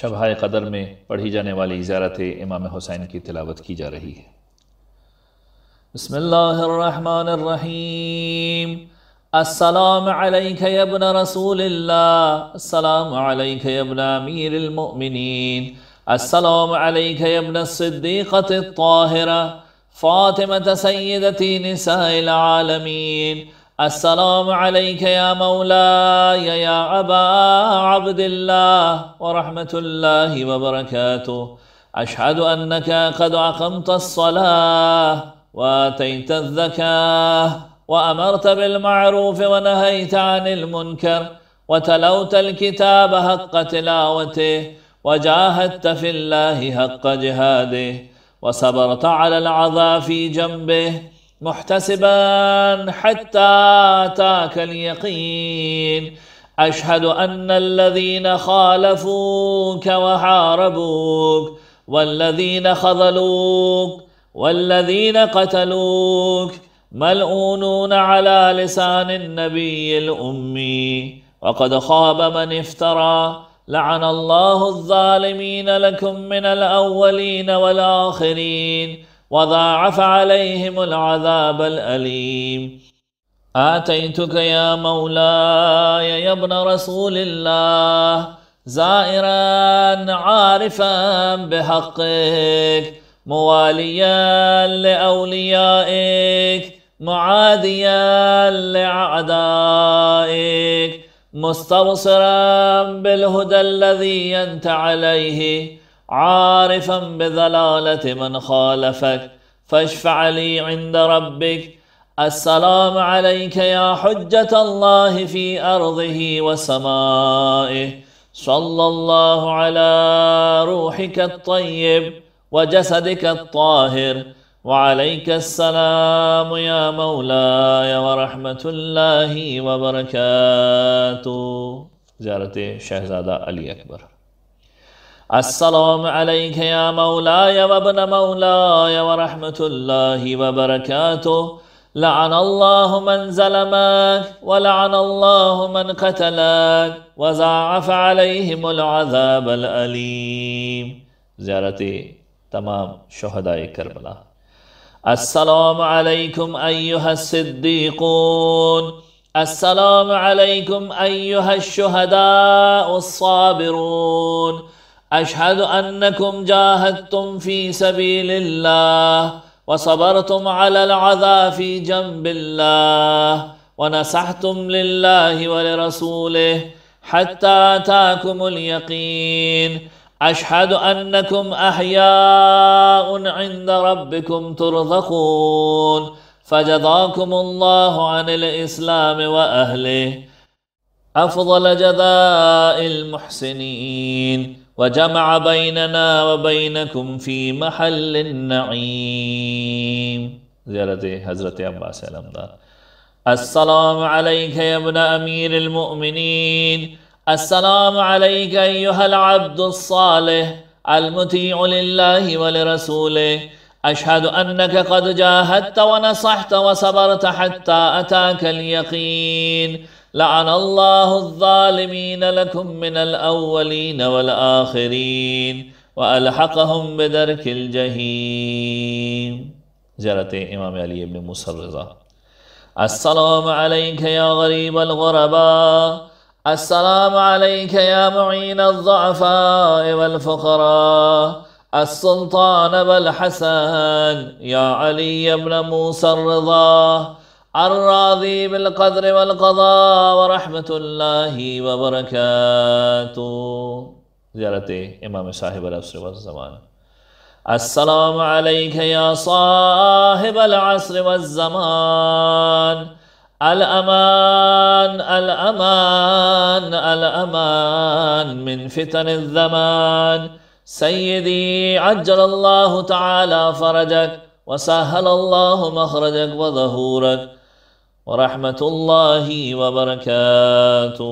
شبہ قدر میں پڑھی جانے والی زیارت امام حسین کی تلاوت کی جا رہی ہے بسم اللہ الرحمن الرحیم السلام علیک ابن رسول اللہ السلام علیک ابن امیر المؤمنین السلام علیک ابن صدیقت الطاہرہ فاطمہ سیدتی نساء العالمین السلام عليك يا مولاي يا أبا عبد الله ورحمة الله وبركاته أشهد أنك قد أقمت الصلاة وآتيت الزكاة وأمرت بالمعروف ونهيت عن المنكر وتلوت الكتاب حق تلاوته وجاهدت في الله حق جهاده وصبرت على العذا في جنبه محتسبا حتى اتاك اليقين اشهد ان الذين خالفوك وحاربوك والذين خذلوك والذين قتلوك ملعونون على لسان النبي الامي وقد خاب من افترى لعن الله الظالمين لكم من الاولين والاخرين وضاعف عليهم العذاب الأليم آتيتك يا مولاي يا ابن رسول الله زائرا عارفا بحقك مواليا لأوليائك معاديا لأعدائك مستبصرا بالهدى الذي أنت عليه عارفا بضلالة من خالفك فاشفع لي عند ربك السلام عليك يا حجة الله في أرضه وسمائه صلى الله على روحك الطيب وجسدك الطاهر وعليك السلام يا مولاي ورحمة الله وبركاته زيارة شهزادة علي أكبر السلام عليك يا مولاي وابن مولاي ورحمة الله وبركاته لعن الله من ظلمك ولعن الله من قتلك وزعف عليهم العذاب الأليم زيارة تمام شهداء كربلاء السلام عليكم أيها الصديقون السلام عليكم أيها الشهداء الصابرون أشهد أنكم جاهدتم في سبيل الله وصبرتم على العذاب في جنب الله ونصحتم لله ولرسوله حتى أتاكم اليقين أشهد أنكم أحياء عند ربكم ترزقون فجزاكم الله عن الإسلام وأهله أفضل جزاء المحسنين وجمع بيننا وبينكم في محل النعيم زيارة حضرت عباس علمدار السلام عليك يا ابن أمير المؤمنين السلام عليك أيها العبد الصالح المطيع لله ولرسوله أشهد أنك قد جاهدت ونصحت وصبرت حتى أتاك اليقين لعن الله الظالمين لكم من الأولين والآخرين وألحقهم بدرك الجحيم جرت إمام علي بن موسى الرضا السلام عليك يا غريب الغرباء السلام عليك يا معين الضعفاء والفقراء السلطان بالحسن يا علي بن موسى الرضا الراضي بالقدر والقضاء ورحمة الله وبركاته زيارة إمام صاحب العصر والزمان السلام عليك يا صاحب العصر والزمان الأمان الأمان الأمان من فتن الزمان سيدي عجل الله تعالى فرجك وسهل الله مخرجك وظهورك ورحمة الله وبركاته